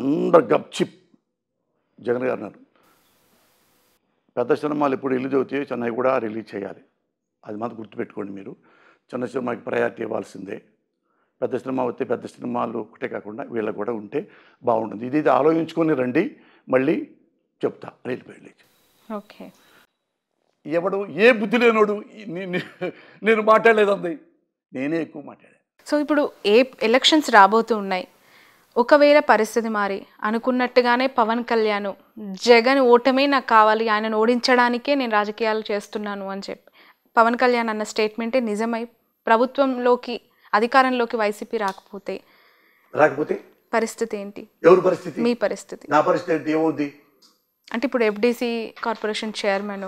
అందరు గప్చిప్ జగన్ గారు అన్నారు పెద్ద సినిమాలు ఎప్పుడు రిలీజ్ అవుతాయో చెన్నై కూడా రిలీజ్ చేయాలి అది మాత్రం గుర్తుపెట్టుకోండి మీరు చిన్న సినిమాకి ప్రయారిటీ ఇవ్వాల్సిందే పెద్ద సినిమా వస్తే పెద్ద సినిమాలు ఒకటే కాకుండా వీళ్ళకి కూడా ఉంటే బాగుంటుంది ఇది ఆలోచించుకొని రండి మళ్ళీ చెప్తా వెళ్ళిపోయి ఓకే ఎవడు ఏ బుద్ధి లేనోడు నేను మాట్లాడలేదంది నేనే ఎక్కువ మాట్లాడాను సో ఇప్పుడు ఏ ఎలక్షన్స్ రాబోతున్నాయి ఉన్నాయి ఒకవేళ పరిస్థితి మారి అనుకున్నట్టుగానే పవన్ కళ్యాణ్ జగన్ ఓటమే నాకు కావాలి ఆయనను ఓడించడానికే నేను రాజకీయాలు చేస్తున్నాను అని చెప్పి పవన్ కళ్యాణ్ అన్న స్టేట్మెంటే నిజమై ప్రభుత్వంలోకి అధికారంలోకి వైసీపీ రాకపోతే రాకపోతే పరిస్థితి ఏంటి ఎవరి పరిస్థితి మీ పరిస్థితి నా పరిస్థితి ఏంటి ఏమవుద్ది అంటే ఇప్పుడు ఎఫ్డీసీ కార్పొరేషన్ చైర్మన్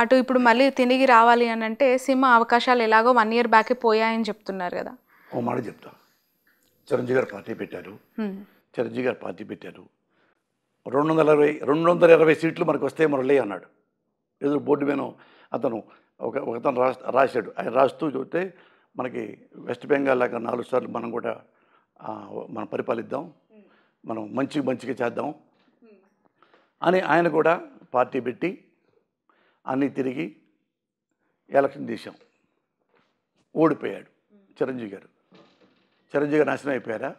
అటు ఇప్పుడు మళ్ళీ తిరిగి రావాలి అని అంటే సినిమా అవకాశాలు ఎలాగో వన్ ఇయర్ బ్యాక్ పోయాయని చెప్తున్నారు కదా ఓ మాట చెప్తాను చిరంజీవి గారు పార్టీ పెట్టారు చిరంజీవి గారు పార్టీ పెట్టారు రెండు వందల ఇరవై రెండు వందల ఇరవై సీట్లు మనకు వస్తే మురళి అన్నాడు ఏదో బోర్డు మీద అతను ఒక ఒకతను రా రాశాడు ఆయన రాస్తూ చూస్తే మనకి వెస్ట్ బెంగాల్ లాగా నాలుగు సార్లు మనం కూడా మనం పరిపాలిద్దాం మనం మంచి మంచిగా చేద్దాం అని ఆయన కూడా పార్టీ పెట్టి అన్నీ తిరిగి ఎలక్షన్ తీసాం ఓడిపోయాడు చిరంజీవి గారు చిరంజీవి గారు నాశనం అయిపోయారా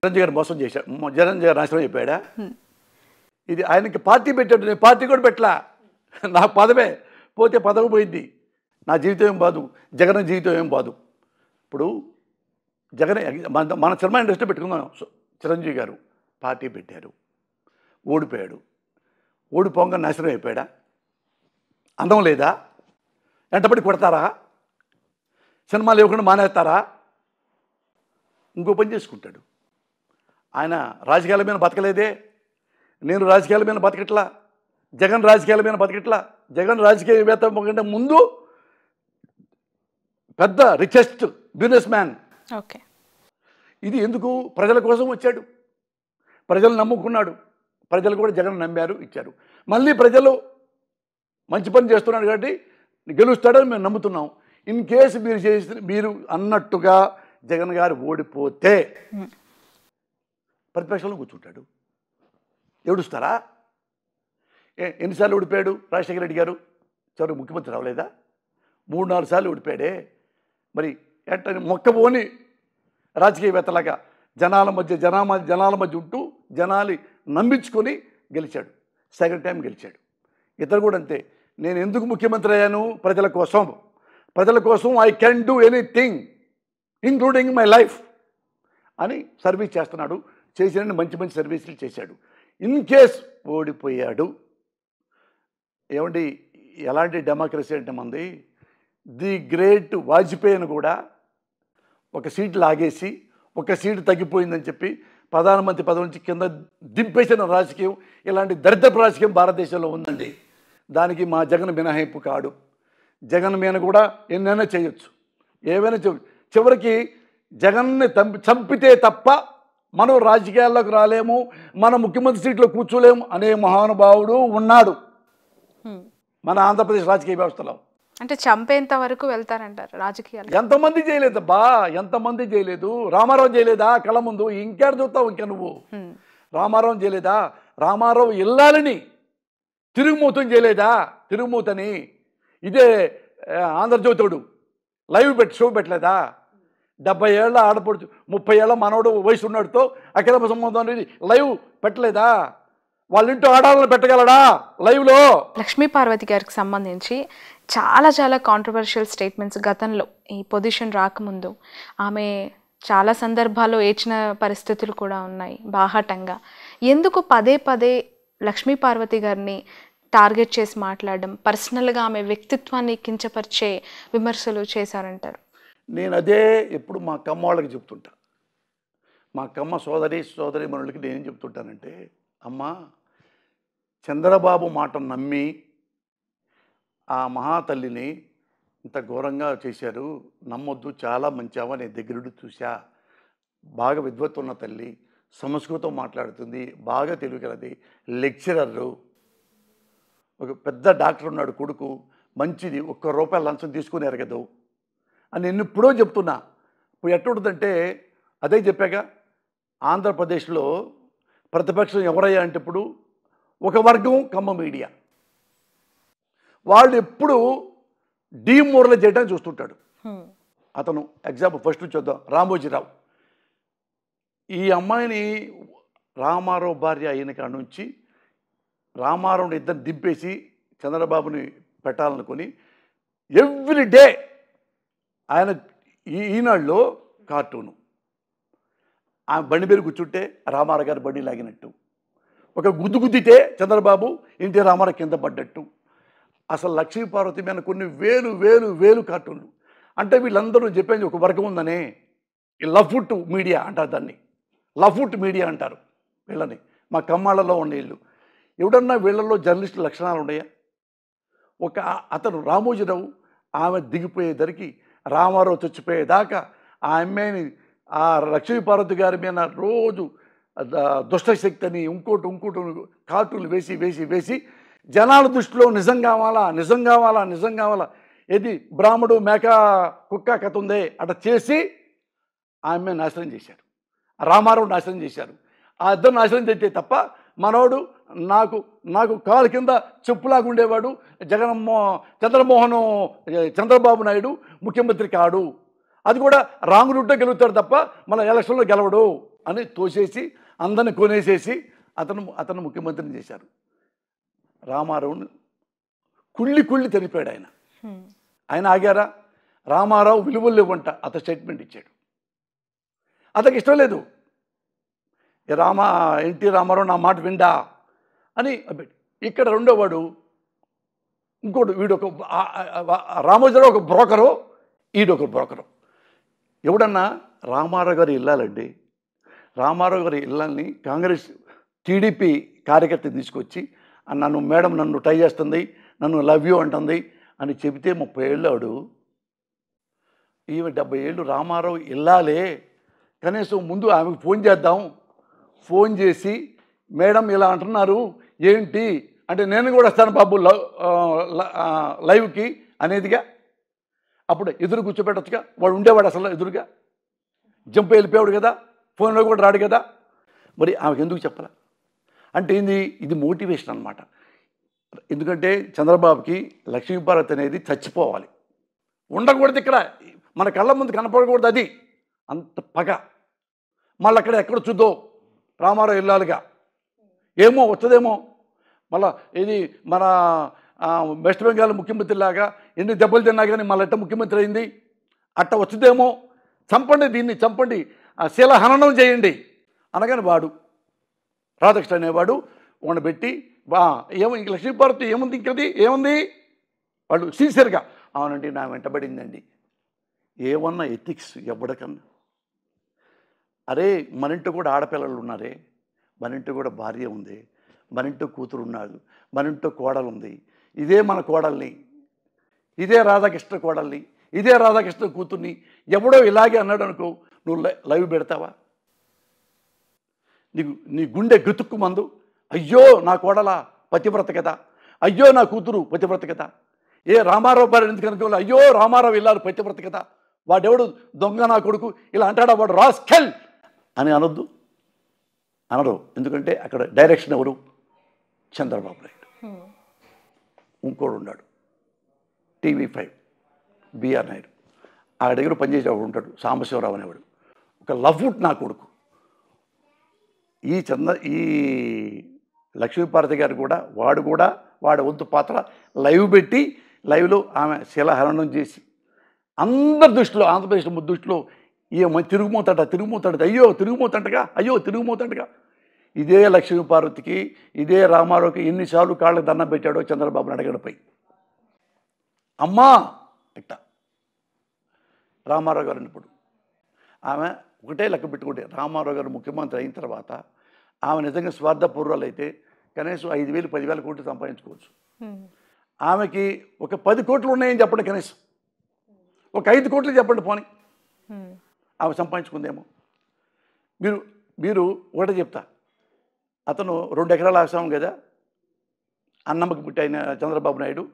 చిరంజీవి గారు మోసం చేశారు చిరంజీవి గారు నాశనం అయిపోయాడా ఇది ఆయనకి పార్టీ పెట్టాడు నేను పార్టీ కూడా పెట్టలా నా పదవే పోతే పదవి పోయింది నా జీవితం ఏం బాదు జగన్ జీవితం ఏం బాదు ఇప్పుడు జగన్ మన మన సినిమా ఇండస్ట్రీ పెట్టుకున్నాం చిరంజీవి గారు పార్టీ పెట్టారు ఓడిపోయాడు ఓడిపోగా నాశనం అయిపోయాడా అందం లేదా వెంటబడి కొడతారా సినిమాలు ఇవ్వకుండా మానేస్తారా ఇంకో పని చేసుకుంటాడు ఆయన రాజకీయాల మీద బతకలేదే నేను రాజకీయాల మీద బతకట్లా జగన్ రాజకీయాల మీద బతకట్లా జగన్ రాజకీయవేత్త కంటే ముందు పెద్ద రిచెస్ట్ బిజినెస్ మ్యాన్ ఓకే ఇది ఎందుకు ప్రజల కోసం వచ్చాడు ప్రజలు నమ్ముకున్నాడు ప్రజలు కూడా జగన్ నమ్మారు ఇచ్చారు మళ్ళీ ప్రజలు మంచి పని చేస్తున్నాడు కాబట్టి గెలుస్తాడని మేము నమ్ముతున్నాం ఇన్ కేసు మీరు చేసి మీరు అన్నట్టుగా జగన్ గారు ఓడిపోతే ప్రతిపక్షంలో కూర్చుంటాడు ఏడుస్తారా ఎన్నిసార్లు ఓడిపోయాడు రాజశేఖర రెడ్డి గారు చివరికి ముఖ్యమంత్రి అవ్వలేదా మూడు నాలుగు సార్లు ఓడిపోయాడే మరి మొక్క మొక్కబోని రాజకీయవేత్తలాగా జనాల మధ్య జనా జనాల మధ్య ఉంటూ జనాలు నమ్మించుకొని గెలిచాడు సెకండ్ టైం గెలిచాడు ఇతరు కూడా అంతే నేను ఎందుకు ముఖ్యమంత్రి అయ్యాను ప్రజల కోసం ప్రజల కోసం I can do anything including my life అని సర్వీస్ చేస్తున్నాడు చేసిన మంచి మంచి సర్వీసులు చేశాడు ఇన్ కేస్ ఓడిపోయాడు ఏమండి ఎలాంటి డెమోక్రసీ అంటే మంది ది గ్రేట్ వాజ్పేయిని కూడా ఒక సీటు లాగేసి ఒక సీటు తగ్గిపోయిందని చెప్పి ప్రధానమంత్రి పదవి నుంచి కింద దింపేసిన రాజకీయం ఇలాంటి దరిద్రపు రాజకీయం భారతదేశంలో ఉందండి దానికి మా జగన్ మినహాయింపు కాడు జగన్ మీద కూడా ఎన్నైనా చేయొచ్చు ఏమైనా చేయొచ్చు చివరికి జగన్ని చంపితే తప్ప మనం రాజకీయాల్లోకి రాలేము మన ముఖ్యమంత్రి సీట్లో కూర్చోలేము అనే మహానుభావుడు ఉన్నాడు మన ఆంధ్రప్రదేశ్ రాజకీయ వ్యవస్థలో అంటే చంపేంత వరకు వెళ్తారంటారు రాజకీయాలు ఎంతమంది చేయలేదు బా ఎంతమంది చేయలేదు రామారావు చేయలేదా కళ ముందు ఇంకేడు చూస్తావు ఇంకా నువ్వు రామారావు చేయలేదా రామారావు వెళ్ళాలని తిరుగుమూతం చేయలేదా తిరుగుమూతని ఇదే ఆంధ్రజ్యోతుడు లైవ్ పెట్టి షో పెట్టలేదా డెబ్బై ఏళ్ళ ఆడపడుచు ముప్పై ఏళ్ళ మనవడు వయసు ఉన్నాడుతో అఖిలప సంబంధం అనేది లైవ్ పెట్టలేదా వాళ్ళింటో ఆడాలని పెట్టగలడా లైవ్లో లక్ష్మీ పార్వతి గారికి సంబంధించి చాలా చాలా కాంట్రవర్షియల్ స్టేట్మెంట్స్ గతంలో ఈ పొజిషన్ రాకముందు ఆమె చాలా సందర్భాల్లో ఏచిన పరిస్థితులు కూడా ఉన్నాయి బాహాటంగా ఎందుకు పదే పదే లక్ష్మీ పార్వతి గారిని టార్గెట్ చేసి మాట్లాడడం పర్సనల్గా ఆమె వ్యక్తిత్వాన్ని కించపరిచే విమర్శలు చేశారంటారు నేను అదే ఎప్పుడు మా కమ్మ వాళ్ళకి చెప్తుంటా మా కమ్మ సోదరి సోదరి మనులకి నేనేం చెప్తుంటానంటే అమ్మ చంద్రబాబు మాట నమ్మి ఆ మహాతల్లిని ఇంత ఘోరంగా చేశారు నమ్మొద్దు చాలా మంచావా నేను దగ్గరుండి చూశా బాగా విద్వత్తున్న తల్లి సంస్కృతం మాట్లాడుతుంది బాగా తెలుగులది లెక్చరర్లు ఒక పెద్ద డాక్టర్ ఉన్నాడు కొడుకు మంచిది ఒక్క రూపాయి లంచం తీసుకుని ఎరగదు అని నేను ఇప్పుడో చెప్తున్నా ఇప్పుడు ఎట్టుంటుందంటే అదే చెప్పాక ఆంధ్రప్రదేశ్లో ప్రతిపక్షం ఎవరయ్యా అంటే ఇప్పుడు ఒక వర్గం కమ్మ మీడియా వాళ్ళు ఎప్పుడు డీమోరల చేయడానికి చూస్తుంటాడు అతను ఎగ్జాంపుల్ ఫస్ట్ చూద్దాం రామోజీరావు ఈ అమ్మాయిని రామారావు భార్య అయిన కాడ నుంచి రామారావుని ఇద్దరిని దింపేసి చంద్రబాబుని పెట్టాలనుకొని ఎవ్రీ డే ఆయన ఈ ఈనాడులో కార్టూను ఆ బండి పేరు కూర్చుంటే రామారావు గారు బండి లాగినట్టు ఒక గుద్దు గుద్దితే చంద్రబాబు ఇంటి రామారావు కింద పడ్డట్టు అసలు లక్ష్మీపార్వతి మీద కొన్ని వేలు వేలు వేలు కార్టూన్లు అంటే వీళ్ళందరూ చెప్పేది ఒక వర్గం ఉందనే లఫుట్ మీడియా అంటారు దాన్ని లఫుట్ మీడియా అంటారు వీళ్ళని మా కమ్మాళ్ళలో ఉండే వీళ్ళు ఎవడన్నా వీళ్ళల్లో జర్నలిస్ట్ లక్షణాలు ఉన్నాయా ఒక అతను రామోజీరావు ఆమె దిగిపోయేదరికి రామారావు చచ్చిపోయేదాకా ఆ అమ్మాయిని ఆ లక్ష్మీపార్వతి గారి మీద రోజు దుష్టశక్తి అని ఇంకోటి ఇంకోటి కార్టూన్లు వేసి వేసి వేసి జనాల దృష్టిలో నిజం కావాలా నిజం కావాలా నిజం కావాలా ఏది బ్రాహ్మడు మేక కుక్క కథ ఉందే అట చేసి ఆమె నాశనం చేశారు రామారావు నాశనం చేశారు ఆ ఇద్దరు నాశనం చేస్తే తప్ప మనోడు నాకు నాకు కాలు కింద చెప్పులాగా ఉండేవాడు జగన్మో చంద్రమోహన్ చంద్రబాబు నాయుడు ముఖ్యమంత్రి కాడు అది కూడా రాంగ్ రూట్లో గెలుగుతాడు తప్ప మన ఎలక్షన్లో గెలవడు అని తోసేసి అందరిని కొనేసేసి అతను అతను ముఖ్యమంత్రిని చేశారు రామారావుని కుళ్ళి కుళ్ళి తెలిపాడు ఆయన ఆయన ఆగారా రామారావు విలువలు లేవంట అతను స్టేట్మెంట్ ఇచ్చాడు అతనికి ఇష్టం లేదు రామ ఎన్టీ రామారావు నా మాట విండా అని ఇక్కడ రెండో వాడు ఇంకోటి వీడు ఒక రామోజీరావు ఒక బ్రోకరు ఈడు ఒక బ్రోకరు ఎవడన్నా రామారావు గారి ఇల్లాలండి రామారావు గారి ఇళ్ళని కాంగ్రెస్ టీడీపీ కార్యకర్త తీసుకొచ్చి నన్ను మేడం నన్ను ట్రై చేస్తుంది నన్ను లవ్ యూ అంటుంది అని చెబితే ముప్పై ఏళ్ళాడు ఈమె డెబ్బై ఏళ్ళు రామారావు ఇల్లాలే కనీసం ముందు ఆమెకు ఫోన్ చేద్దాం ఫోన్ చేసి మేడం ఇలా అంటున్నారు ఏంటి అంటే నేను కూడా వస్తాను బాబు లవ్ లైవ్కి అనేదిగా అప్పుడు ఎదురు కూర్చోపెట్టచ్చుగా వాడు ఉండేవాడు అసలు ఎదురుగా జంప్ వెళ్ళిపోయాడు కదా ఫోన్లో కూడా రాడు కదా మరి ఆమెకు ఎందుకు చెప్పాల అంటే ఏంది ఇది మోటివేషన్ అనమాట ఎందుకంటే చంద్రబాబుకి లక్ష్మీభారత్ అనేది చచ్చిపోవాలి ఉండకూడదు ఇక్కడ మన కళ్ళ ముందు కనపడకూడదు అది అంత పగ మళ్ళీ అక్కడ ఎక్కడ చూద్దో రామారావు వెళ్ళాలిగా ఏమో వచ్చదేమో మళ్ళా ఇది మన వెస్ట్ బెంగాల్ ముఖ్యమంత్రి లాగా ఎన్ని దెబ్బలు తిన్నా కానీ మళ్ళీ అట్ట ముఖ్యమంత్రి అయింది అట్ట వచ్చదేమో చంపండి దీన్ని చంపండి శిలహననం చేయండి అనగానే వాడు రాధాకృష్ణ అనేవాడు ఉండబెట్టి బా ఏమో ఇంక లక్ష్మీపార్వతి ఏముంది ఇంకది ఏముంది వాళ్ళు సిన్సియర్గా అవునండి నా వెంటబడిందండి ఏమన్నా ఎథిక్స్ ఎవ్వడకన్నా అరే మనింటి కూడా ఆడపిల్లలు ఉన్నారే మనింటి కూడా భార్య ఉంది ఇంటి కూతురు ఉన్నాడు మనింటో కోడలు ఉంది ఇదే మన కోడల్ని ఇదే రాధాకృష్ణ కోడల్ని ఇదే రాధాకృష్ణ కూతుర్ని ఎవడో ఇలాగే అన్నాడు అనుకో నువ్వు లైవ్ పెడతావా నీకు నీ గుండె గతుక్కు మందు అయ్యో నా కోడలా పతివ్రత కదా అయ్యో నా కూతురు పతివ్రత కదా ఏ రామారావు భార్య ఎందుకు అనుకోవాలి అయ్యో రామారావు వెళ్ళారు పతివ్రత కదా వాడెవడు దొంగ నా కొడుకు ఇలా అంటాడా వాడు రాస్కెల్ అని అనొద్దు అనరు ఎందుకంటే అక్కడ డైరెక్షన్ ఎవరు చంద్రబాబు నాయుడు hmm. ఇంకోడు ఉన్నాడు టీవీ ఫైవ్ బీఆర్ నాయుడు ఆ దగ్గర పనిచేసేవాడు ఉంటాడు సాంబశివరావు అనేవాడు ఒక లవ్ లవ్వుడ్ నా కొడుకు ఈ చంద్ర ఈ లక్ష్మీపార్వతి గారు కూడా వాడు కూడా వాడు వంతు పాత్ర లైవ్ పెట్టి లైవ్లో ఆమె శిలహరణం చేసి అందరి దృష్టిలో ఆంధ్రప్రదేశ్ దృష్టిలో ఈమె తిరుగుమోతాడ తిరుగుమోతాడు అయ్యో తిరుగుమోతాంటగా అయ్యో తిరుగుమోతాడుగా ఇదే లక్ష్మీ పార్వతికి ఇదే రామారావుకి ఎన్నిసార్లు కాళ్ళకి దండం పెట్టాడో చంద్రబాబు అడగడపై అమ్మా ఇట్ట రామారావు గారు ఇప్పుడు ఆమె ఒకటే లెక్క పెట్టుకుంటే రామారావు గారు ముఖ్యమంత్రి అయిన తర్వాత ఆమె నిజంగా స్వార్థపూర్వాలు అయితే కనీసం ఐదు వేలు పదివేల కోట్లు సంపాదించుకోవచ్చు ఆమెకి ఒక పది కోట్లు ఉన్నాయని చెప్పండి కనీసం ఒక ఐదు కోట్లు చెప్పండి పోనీ ఆమె సంపాదించుకుందేమో మీరు మీరు ఒకటే చెప్తా అతను రెండు ఎకరాలు ఆశాము కదా అన్నమ్మకి పుట్టిన చంద్రబాబు నాయుడు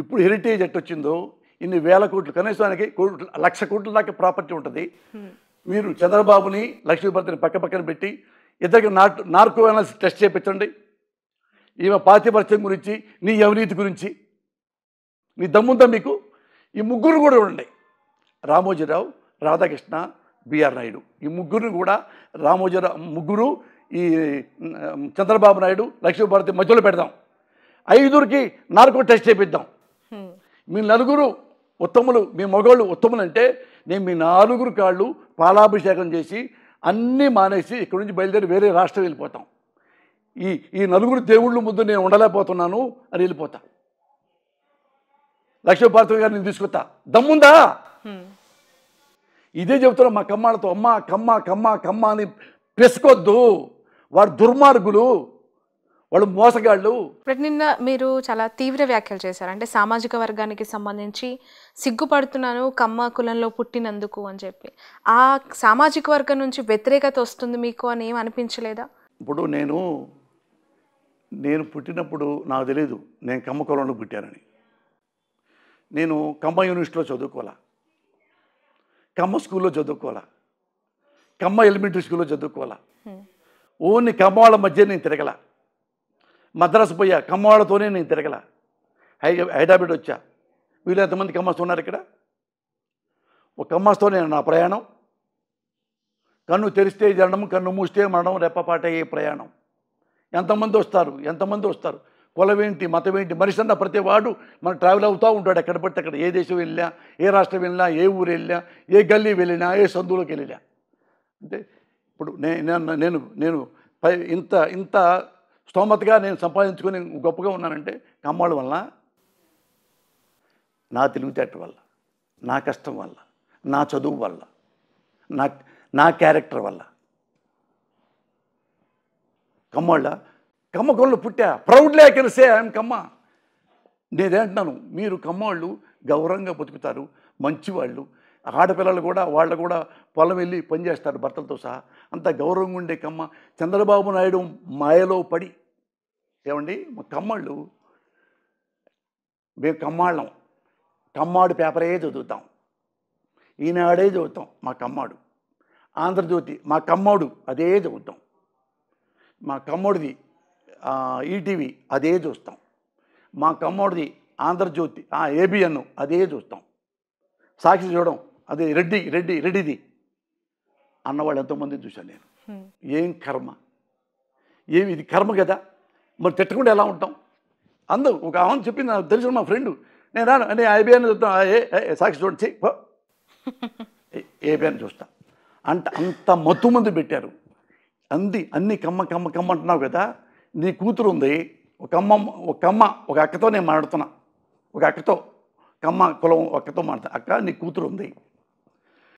ఇప్పుడు హెరిటేజ్ ఎట్ వచ్చిందో ఇన్ని వేల కోట్లు కనీసానికి కోట్లు లక్ష కోట్ల దాకా ప్రాపర్టీ ఉంటుంది మీరు చంద్రబాబుని లక్ష్మీపతిని పక్క పక్కన పెట్టి ఇద్దరికి నాటు నార్కో అనాలిసిస్ టెస్ట్ చేపించండి ఈమె పాతిపరిచయం గురించి నీ అవినీతి గురించి నీ దమ్ముందా మీకు ఈ ముగ్గురు కూడా ఉండండి రామోజీరావు రాధాకృష్ణ బిఆర్ నాయుడు ఈ ముగ్గురు కూడా రామోజరా ముగ్గురు ఈ చంద్రబాబు నాయుడు లక్ష్మీభారతి మధ్యలో పెడదాం ఐదుగురికి నాలుగు టెస్ట్ చేపిద్దాం మీ నలుగురు ఉత్తములు మీ మగవాళ్ళు ఉత్తములు అంటే నేను మీ నాలుగురు కాళ్ళు పాలాభిషేకం చేసి అన్నీ మానేసి ఇక్కడి నుంచి బయలుదేరి వేరే రాష్ట్రం వెళ్ళిపోతాం ఈ ఈ నలుగురు దేవుళ్ళు ముందు నేను ఉండలేకపోతున్నాను అని వెళ్ళిపోతా లక్ష్మీభారతి గారిని తీసుకొస్తా దమ్ముందా ఇదే చెబుతున్నా మా కమ్మాలతో అమ్మ కమ్మ కమ్మ కమ్మ అని పెసుకొద్దు వారు దుర్మార్గులు వాళ్ళు మోసగాళ్ళు నిన్న మీరు చాలా తీవ్ర వ్యాఖ్యలు చేశారు అంటే సామాజిక వర్గానికి సంబంధించి సిగ్గుపడుతున్నాను కమ్మ కులంలో పుట్టినందుకు అని చెప్పి ఆ సామాజిక వర్గం నుంచి వ్యతిరేకత వస్తుంది మీకు అని ఏం అనిపించలేదా ఇప్పుడు నేను నేను పుట్టినప్పుడు నాకు తెలియదు నేను కమ్మ కులంలో పుట్టానని నేను కమ్మ యూనివర్సిటీలో చదువుకోవాలా కమ్మ స్కూల్లో చదువుకోవాలా కమ్మ ఎలిమెంటరీ స్కూల్లో చదువుకోవాలా ఓన్లీ కమ్మవాళ్ళ మధ్య నేను తిరగల మద్రాసు పోయా కమ్మవాళ్ళతోనే నేను తిరగల హై హైదరాబాద్ వచ్చా వీళ్ళు ఎంతమంది కమ్మాస్ ఉన్నారు ఇక్కడ ఒక కమ్మస్తో నేను నా ప్రయాణం కన్ను తెరిస్తే జరడం కన్ను మూస్తే మరణం రెప్పపాటయ్యే ప్రయాణం ఎంతమంది వస్తారు ఎంతమంది వస్తారు కులమేంటి మతమేంటి మనిషి అన్న ప్రతి వాడు మనం ట్రావెల్ అవుతూ ఉంటాడు ఎక్కడ పడితే అక్కడ ఏ దేశం వెళ్ళినా ఏ రాష్ట్రం వెళ్ళినా ఏ ఊరు వెళ్ళినా ఏ గల్లీ వెళ్ళినా ఏ సందులోకి వెళ్ళినా అంటే ఇప్పుడు నేను నేను నేను ఇంత ఇంత స్తోమతగా నేను సంపాదించుకొని గొప్పగా ఉన్నానంటే కమ్మాళ్ళ వల్ల నా తెలివితేట వల్ల నా కష్టం వల్ల నా చదువు వల్ల నా నా క్యారెక్టర్ వల్ల కమ్మాళ్ళ కమ్మ గొల్లు పుట్టా proudly I can say I'm Kamma నేనేంటున్నాను మీరు కమ్మవాళ్ళు గౌరవంగా బతుకుతారు మంచివాళ్ళు ఆడపిల్లలు కూడా వాళ్ళు కూడా పొలం వెళ్ళి పనిచేస్తారు భర్తలతో సహా అంత గౌరవంగా ఉండే కమ్మ చంద్రబాబు నాయుడు మాయలో పడి ఏమండి మా కమ్మళ్ళు మేము కమ్మాళ్ళం కమ్మాడు పేపరే చదువుతాం ఈనాడే చదువుతాం మా కమ్మాడు ఆంధ్రజ్యోతి మా కమ్మోడు అదే చదువుతాం మా కమ్మడిది ఈటీవీ అదే చూస్తాం మా కమ్మోడిది ఆంధ్రజ్యోతి ఏబిఎన్ అదే చూస్తాం సాక్షి చూడడం అదే రెడ్డి రెడ్డి రెడ్డిది అన్నవాళ్ళు ఎంతోమంది చూశాను నేను ఏం కర్మ ఏమి ఇది కర్మ కదా మరి తిట్టకుండా ఎలా ఉంటాం అందరూ ఒక ఆమె చెప్పింది నాకు తెలుసు మా ఫ్రెండ్ నేను రాను అంటే ఐబిఎన్ చూస్తాను ఏ సాక్షి చూడండి ఏబిఎన్ చూస్తా అంటే అంత మత్తు మంది పెట్టారు అంది అన్ని కమ్మ కమ్మ కమ్మ అంటున్నావు కదా నీ కూతురు ఉంది ఒక అమ్మ ఒక అమ్మ ఒక అక్కతో నేను మాట్లాడుతున్నా ఒక అక్కతో కమ్మ కులం అక్కతో మాట్లాడుతా అక్క నీ కూతురు ఉంది